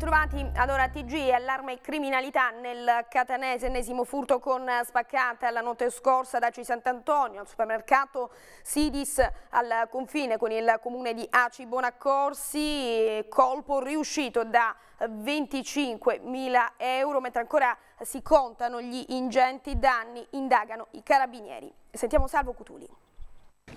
Bentrovati, allora TG allarme criminalità nel catanese, ennesimo furto con spaccata la notte scorsa da Ci Sant'Antonio al supermercato Sidis al confine con il comune di Aci Bonaccorsi, colpo riuscito da 25 mila euro mentre ancora si contano gli ingenti danni, indagano i carabinieri. Sentiamo Salvo Cutuli.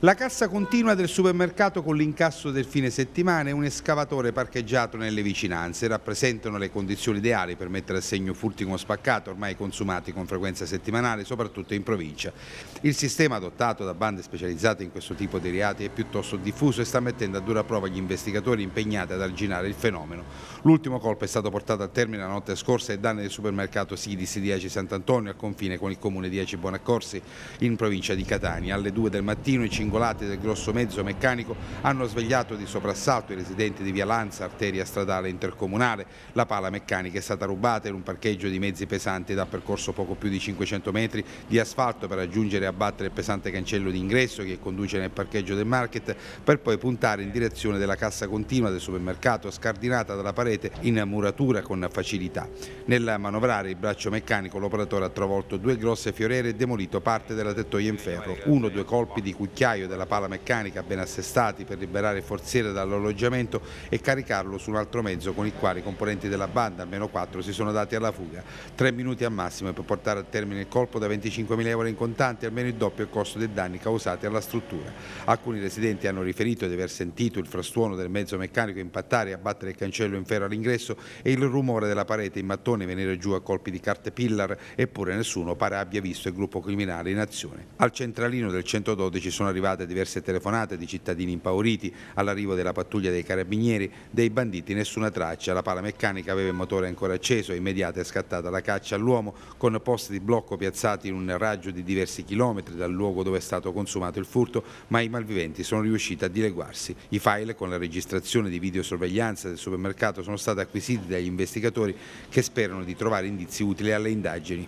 La cassa continua del supermercato con l'incasso del fine settimana e un escavatore parcheggiato nelle vicinanze rappresentano le condizioni ideali per mettere a segno furti con spaccato ormai consumati con frequenza settimanale, soprattutto in provincia. Il sistema adottato da bande specializzate in questo tipo di reati è piuttosto diffuso e sta mettendo a dura prova gli investigatori impegnati ad arginare il fenomeno. L'ultimo colpo è stato portato a termine la notte scorsa ai danni del supermercato Sidis 10 Sant'Antonio al confine con il comune 10 Buonaccorsi in provincia di Catania. Alle 2 del mattino i 5 sgringolate del grosso mezzo meccanico hanno svegliato di soprassalto i residenti di Via Lanza, arteria stradale intercomunale. La pala meccanica è stata rubata in un parcheggio di mezzi pesanti da percorso poco più di 500 metri di asfalto per raggiungere e abbattere il pesante cancello d'ingresso che conduce nel parcheggio del market per poi puntare in direzione della cassa continua del supermercato scardinata dalla parete in muratura con facilità. Nel manovrare il braccio meccanico l'operatore ha travolto due grosse fiorere e demolito parte della tettoia in ferro, uno o due colpi di cucchiaio telaio della pala meccanica ben assestati per liberare il forziere dall'alloggiamento e caricarlo su un altro mezzo con il quale i componenti della banda, almeno quattro, si sono dati alla fuga. Tre minuti al massimo per portare a termine il colpo da 25.000 euro in contanti, almeno il doppio il costo dei danni causati alla struttura. Alcuni residenti hanno riferito di aver sentito il frastuono del mezzo meccanico impattare e abbattere il cancello in ferro all'ingresso e il rumore della parete in mattone venire giù a colpi di carte pillar, eppure nessuno pare abbia visto il gruppo criminale in azione. Al centralino del 112 sono arrivati state diverse telefonate di cittadini impauriti all'arrivo della pattuglia dei carabinieri, dei banditi nessuna traccia, la pala meccanica aveva il motore ancora acceso, immediata è scattata la caccia all'uomo con posti di blocco piazzati in un raggio di diversi chilometri dal luogo dove è stato consumato il furto, ma i malviventi sono riusciti a dileguarsi. I file con la registrazione di videosorveglianza del supermercato sono stati acquisiti dagli investigatori che sperano di trovare indizi utili alle indagini.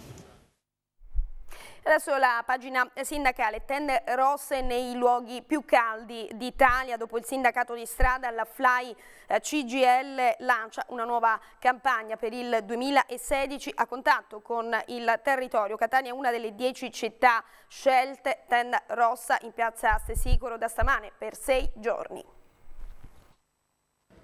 Adesso la pagina sindacale, tende rosse nei luoghi più caldi d'Italia, dopo il sindacato di strada la Fly eh, CGL lancia una nuova campagna per il 2016 a contatto con il territorio. Catania è una delle dieci città scelte, tenda rossa in piazza Stesicoro da stamane per sei giorni.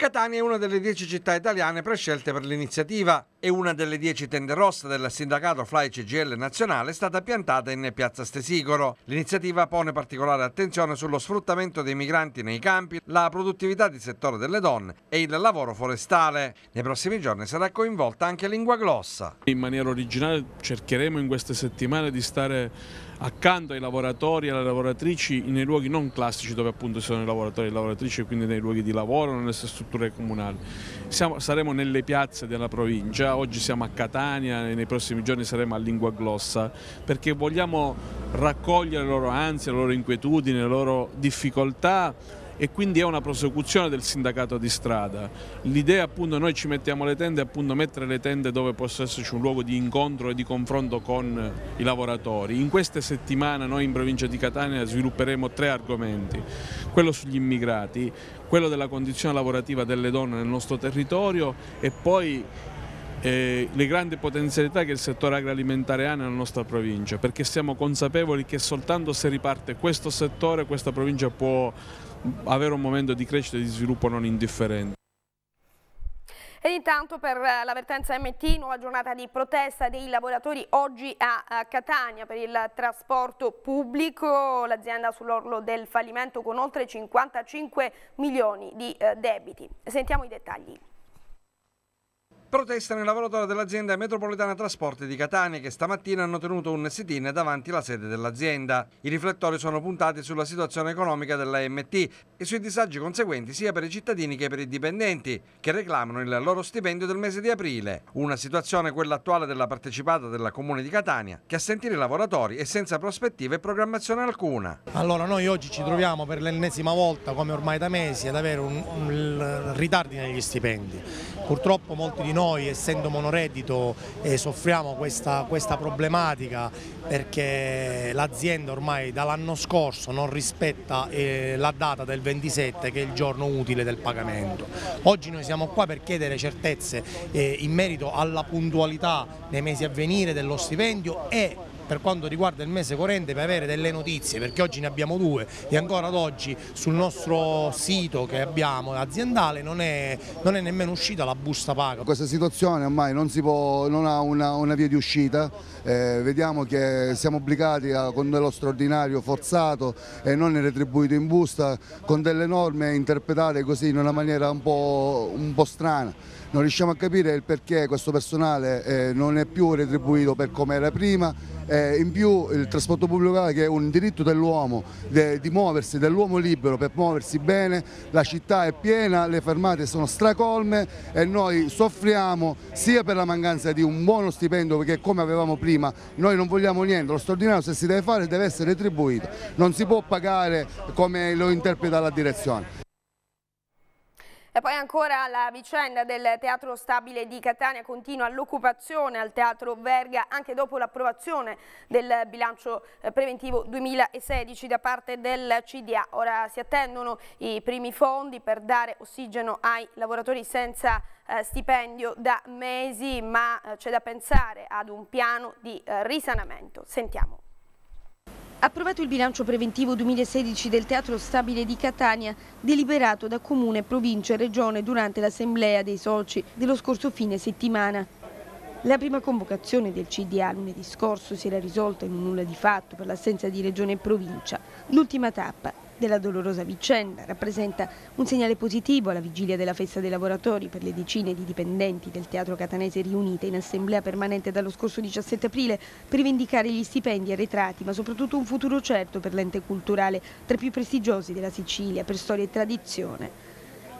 Catania è una delle dieci città italiane prescelte per l'iniziativa e una delle dieci tende rosse del sindacato Fly CGL nazionale è stata piantata in piazza Stesigoro. L'iniziativa pone particolare attenzione sullo sfruttamento dei migranti nei campi, la produttività di settore delle donne e il lavoro forestale. Nei prossimi giorni sarà coinvolta anche lingua glossa. In maniera originale cercheremo in queste settimane di stare accanto ai lavoratori e alle lavoratrici nei luoghi non classici dove appunto sono i lavoratori e le lavoratrici, quindi nei luoghi di lavoro, nelle strutture strutture comunali. Siamo, saremo nelle piazze della provincia, oggi siamo a Catania e nei prossimi giorni saremo a Lingua Glossa perché vogliamo raccogliere le loro ansie, le loro inquietudini, le loro difficoltà e quindi è una prosecuzione del sindacato di strada. L'idea appunto noi ci mettiamo le tende, appunto mettere le tende dove possa esserci un luogo di incontro e di confronto con i lavoratori. In queste settimane noi in provincia di Catania svilupperemo tre argomenti, quello sugli immigrati, quello della condizione lavorativa delle donne nel nostro territorio e poi eh, le grandi potenzialità che il settore agroalimentare ha nella nostra provincia, perché siamo consapevoli che soltanto se riparte questo settore questa provincia può avere un momento di crescita e di sviluppo non indifferente. Ed intanto per eh, l'avvertenza MT, nuova giornata di protesta dei lavoratori oggi a Catania per il trasporto pubblico, l'azienda sull'orlo del fallimento con oltre 55 milioni di eh, debiti. Sentiamo i dettagli protestano i lavoratori dell'azienda metropolitana trasporti di Catania che stamattina hanno tenuto un sit-in davanti alla sede dell'azienda. I riflettori sono puntati sulla situazione economica dell'AMT e sui disagi conseguenti sia per i cittadini che per i dipendenti che reclamano il loro stipendio del mese di aprile. Una situazione quella attuale della partecipata della Comune di Catania che a sentire i lavoratori è senza prospettive e programmazione alcuna. Allora noi oggi ci troviamo per l'ennesima volta come ormai da mesi ad avere un, un, un ritardi negli stipendi Purtroppo molti di noi, essendo monoreddito, eh, soffriamo questa, questa problematica perché l'azienda ormai dall'anno scorso non rispetta eh, la data del 27 che è il giorno utile del pagamento. Oggi noi siamo qua per chiedere certezze eh, in merito alla puntualità nei mesi a venire dello stipendio e per quanto riguarda il mese corrente per avere delle notizie, perché oggi ne abbiamo due e ancora ad oggi sul nostro sito che abbiamo aziendale non è, non è nemmeno uscita la busta paga. Questa situazione ormai non, può, non ha una, una, via di uscita, eh, vediamo che siamo obbligati a, con dello straordinario forzato e non retribuito in busta, con delle norme interpretate così in una maniera un po', un po strana. Non riusciamo a capire il perché questo personale eh, non è più retribuito per come era prima eh, in più il trasporto pubblico che è un diritto dell'uomo de, di muoversi, dell'uomo libero per muoversi bene, la città è piena, le fermate sono stracolme e noi soffriamo sia per la mancanza di un buono stipendio perché come avevamo prima noi non vogliamo niente, lo straordinario se si deve fare deve essere retribuito, non si può pagare come lo interpreta la direzione. E poi ancora la vicenda del Teatro Stabile di Catania continua l'occupazione al Teatro Verga anche dopo l'approvazione del bilancio eh, preventivo 2016 da parte del CDA. Ora si attendono i primi fondi per dare ossigeno ai lavoratori senza eh, stipendio da mesi, ma eh, c'è da pensare ad un piano di risanamento. Sentiamo. Approvato il bilancio preventivo 2016 del Teatro Stabile di Catania, deliberato da Comune, Provincia e Regione durante l'assemblea dei soci dello scorso fine settimana. La prima convocazione del CDA lunedì scorso si era risolta in un nulla di fatto per l'assenza di Regione e Provincia. L'ultima tappa della dolorosa vicenda, rappresenta un segnale positivo alla vigilia della festa dei lavoratori per le decine di dipendenti del Teatro Catanese riunite in assemblea permanente dallo scorso 17 aprile per rivendicare gli stipendi arretrati, ma soprattutto un futuro certo per l'ente culturale, tra i più prestigiosi della Sicilia per storia e tradizione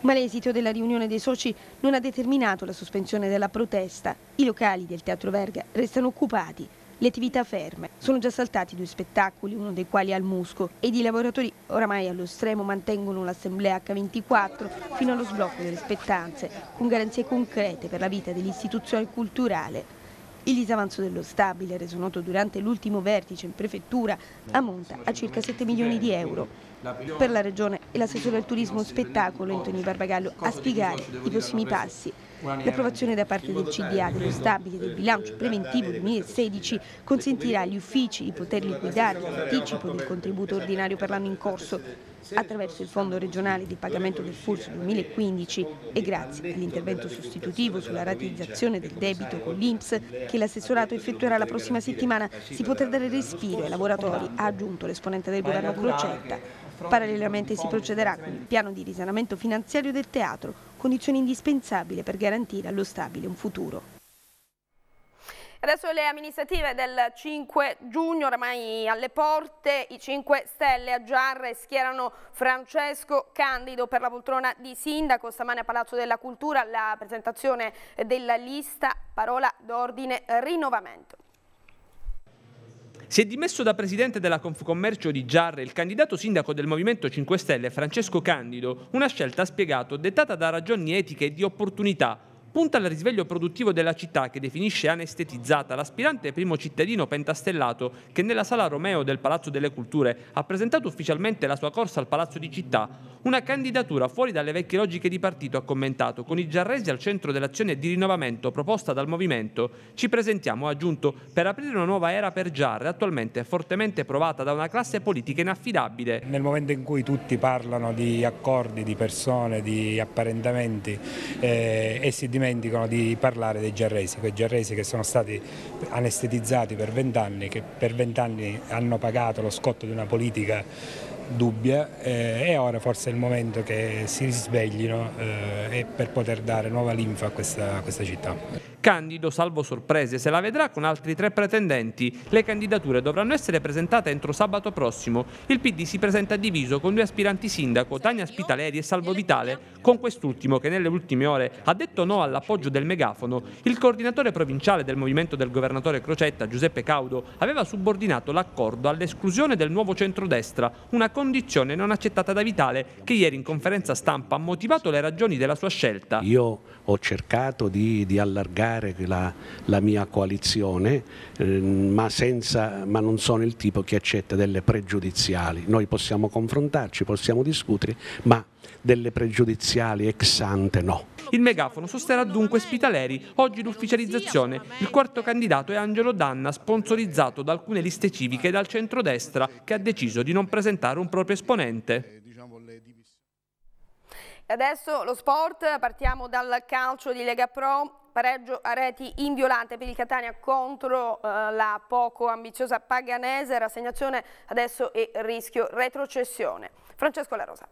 ma l'esito della riunione dei soci non ha determinato la sospensione della protesta. I locali del Teatro Verga restano occupati le attività ferme. Sono già saltati due spettacoli, uno dei quali al Musco, ed i lavoratori oramai allo stremo mantengono l'assemblea H24 fino allo sblocco delle spettanze, con garanzie concrete per la vita dell'istituzione culturale. Il disavanzo dello stabile, reso noto durante l'ultimo vertice in prefettura, ammonta a circa 7 milioni di euro. Per la Regione è l'assessore al turismo spettacolo Antonio Barbagallo a spiegare i prossimi passi. L'approvazione da parte del CDA dello stabile del bilancio preventivo 2016 consentirà agli uffici di poter liquidare l'anticipo del contributo ordinario per l'anno in corso attraverso il Fondo regionale di pagamento del FURS 2015 e grazie all'intervento sostitutivo sulla ratizzazione del debito con l'INPS che l'assessorato effettuerà la prossima settimana si potrà dare respiro ai lavoratori, ha aggiunto l'esponente del governo Crocetta. Parallelamente si procederà con il piano di risanamento finanziario del teatro condizione indispensabile per garantire allo stabile un futuro. Adesso le amministrative del 5 giugno, oramai alle porte, i 5 Stelle a Giarre schierano Francesco Candido per la poltrona di sindaco. Stamane a Palazzo della Cultura la presentazione della lista, parola d'ordine, rinnovamento. Si è dimesso da presidente della Confcommercio di Giarre il candidato sindaco del Movimento 5 Stelle Francesco Candido, una scelta spiegato dettata da ragioni etiche e di opportunità punta al risveglio produttivo della città che definisce anestetizzata l'aspirante primo cittadino pentastellato che nella sala Romeo del Palazzo delle Culture ha presentato ufficialmente la sua corsa al Palazzo di Città, una candidatura fuori dalle vecchie logiche di partito ha commentato con i giarresi al centro dell'azione di rinnovamento proposta dal Movimento. Ci presentiamo, ha aggiunto, per aprire una nuova era per Giarre, attualmente fortemente provata da una classe politica inaffidabile. Nel momento in cui tutti parlano di accordi, di persone, di apparentamenti eh, e si dimenticano dimenticano di parlare dei giarresi, quei giarresi che sono stati anestetizzati per vent'anni, che per vent'anni hanno pagato lo scotto di una politica dubbia eh, e ora forse è il momento che si risveglino eh, per poter dare nuova linfa a questa, a questa città. Candido, salvo sorprese, se la vedrà con altri tre pretendenti. Le candidature dovranno essere presentate entro sabato prossimo. Il PD si presenta diviso con due aspiranti sindaco, Tania Spitaleri e Salvo Vitale, con quest'ultimo che nelle ultime ore ha detto no all'appoggio del megafono. Il coordinatore provinciale del movimento del governatore Crocetta, Giuseppe Caudo, aveva subordinato l'accordo all'esclusione del nuovo centrodestra, una condizione non accettata da Vitale, che ieri in conferenza stampa ha motivato le ragioni della sua scelta. Io ho cercato di, di allargare criticare la, la mia coalizione, eh, ma, senza, ma, non sono il tipo che accetta delle pregiudiziali. Noi possiamo confrontarci, possiamo discutere, ma delle pregiudiziali ex ante no. Il megafono sosterrà dunque Spitaleri, oggi l'ufficializzazione. Il quarto candidato è Angelo Danna, sponsorizzato da alcune liste civiche dal centrodestra, che ha deciso di non presentare un proprio esponente. Eh, diciamo, Adesso lo sport, partiamo dal calcio di Lega Pro, pareggio a reti inviolante per il Catania contro eh, la poco ambiziosa Paganese, rassegnazione adesso e rischio retrocessione. Francesco La Rosa.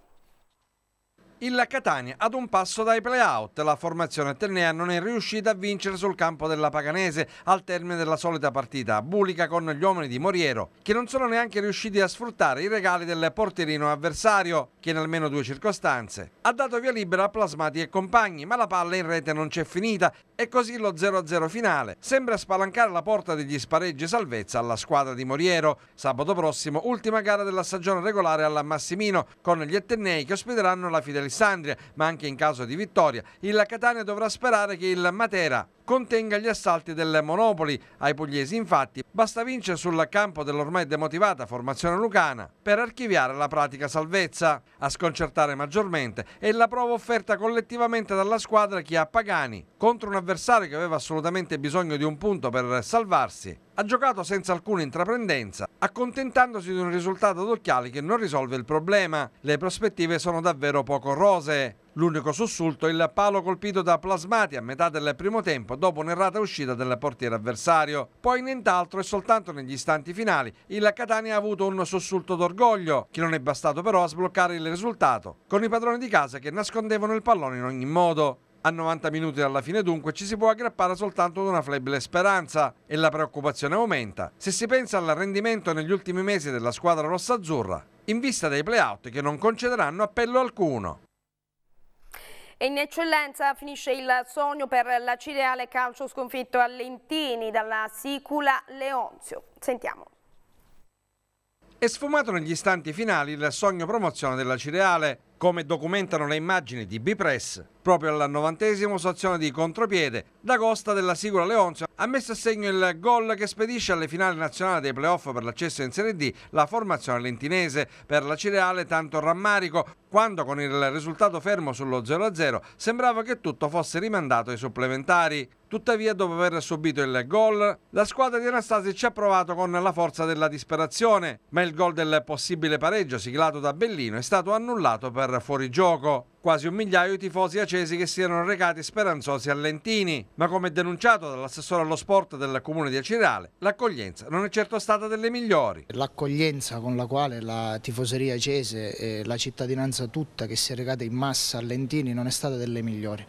Il Catania ad un passo dai play-out. La formazione Atenea non è riuscita a vincere sul campo della Paganese al termine della solita partita a Bulica con gli uomini di Moriero, che non sono neanche riusciti a sfruttare i regali del portierino avversario, che in almeno due circostanze ha dato via libera a Plasmati e compagni, ma la palla in rete non c'è finita e così lo 0-0 finale sembra spalancare la porta degli spareggi salvezza alla squadra di Moriero. Sabato prossimo, ultima gara della stagione regolare alla Massimino, con gli Atenei che ospiteranno la Fidelità Alessandria, ma anche in caso di vittoria. Il Catania dovrà sperare che il Matera contenga gli assalti del Monopoli ai pugliesi. Infatti basta vincere sul campo dell'ormai demotivata formazione lucana per archiviare la pratica salvezza. A sconcertare maggiormente è la prova offerta collettivamente dalla squadra che ha Pagani contro un avversario che aveva assolutamente bisogno di un punto per salvarsi. Ha giocato senza alcuna intraprendenza, accontentandosi di un risultato ad occhiali che non risolve il problema. Le prospettive sono davvero poco rosee. L'unico sussulto è il palo colpito da Plasmati a metà del primo tempo dopo un'errata uscita del portiere avversario. Poi nient'altro e soltanto negli istanti finali il Catania ha avuto un sussulto d'orgoglio che non è bastato però a sbloccare il risultato con i padroni di casa che nascondevano il pallone in ogni modo. A 90 minuti dalla fine dunque ci si può aggrappare soltanto ad una flebile speranza e la preoccupazione aumenta se si pensa al rendimento negli ultimi mesi della squadra rossa-azzurra in vista dei play-out che non concederanno appello alcuno. E in eccellenza finisce il sogno per la Cideale Calcio sconfitto a Lentini dalla Sicula Leonzio. Sentiamo. È sfumato negli istanti finali il sogno promozione della Cireale, come documentano le immagini di B-Press, Proprio alla novantesimo su azione di contropiede, D'Agosta della Sigura Leonzio ha messo a segno il gol che spedisce alle finali nazionali dei playoff per l'accesso in Serie D la formazione lentinese. Per la Cireale tanto rammarico quando con il risultato fermo sullo 0-0 sembrava che tutto fosse rimandato ai supplementari. Tuttavia, dopo aver subito il gol, la squadra di Anastasi ci ha provato con la forza della disperazione, ma il gol del possibile pareggio siglato da Bellino è stato annullato per fuorigioco. Quasi un migliaio di tifosi acesi che si erano recati speranzosi a Lentini, ma come denunciato dall'assessore allo sport del comune di Acirale, l'accoglienza non è certo stata delle migliori. L'accoglienza con la quale la tifoseria acese e la cittadinanza tutta che si è recata in massa a Lentini non è stata delle migliori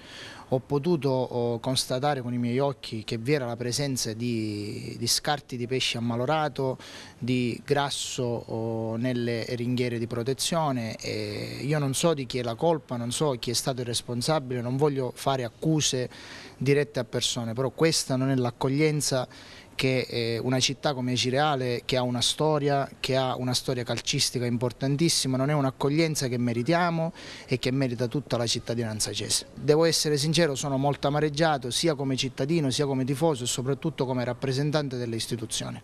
ho potuto eh, constatare con i miei occhi che vi era la presenza di, di scarti di pesce ammalorato, di grasso eh, nelle ringhiere di protezione. E io non so di chi è la colpa, non so chi è stato il responsabile, non voglio fare accuse dirette a persone, però questa non è l'accoglienza che eh, una città come Cireale che ha una storia, che ha una storia calcistica importantissima, non è un'accoglienza che meritiamo e che merita tutta la cittadinanza cese. Devo essere sincero, sono molto amareggiato sia come cittadino, sia come tifoso e soprattutto come rappresentante delle istituzioni.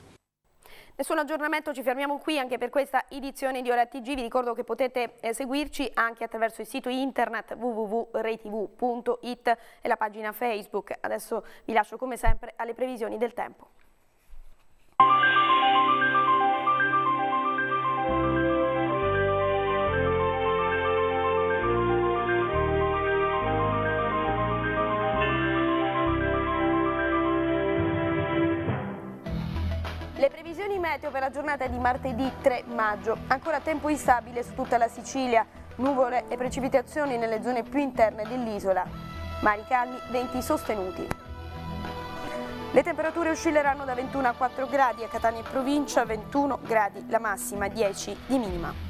Nessun aggiornamento, ci fermiamo qui anche per questa edizione di Ora TG. Vi ricordo che potete eh, seguirci anche attraverso il sito internet www.reitv.it e la pagina Facebook. Adesso vi lascio come sempre alle previsioni del tempo. Le previsioni meteo per la giornata di martedì 3 maggio, ancora tempo instabile su tutta la Sicilia, nuvole e precipitazioni nelle zone più interne dell'isola, mari calmi, venti sostenuti. Le temperature oscilleranno da 21 a 4 gradi, a Catania e provincia 21 gradi, la massima 10 di minima.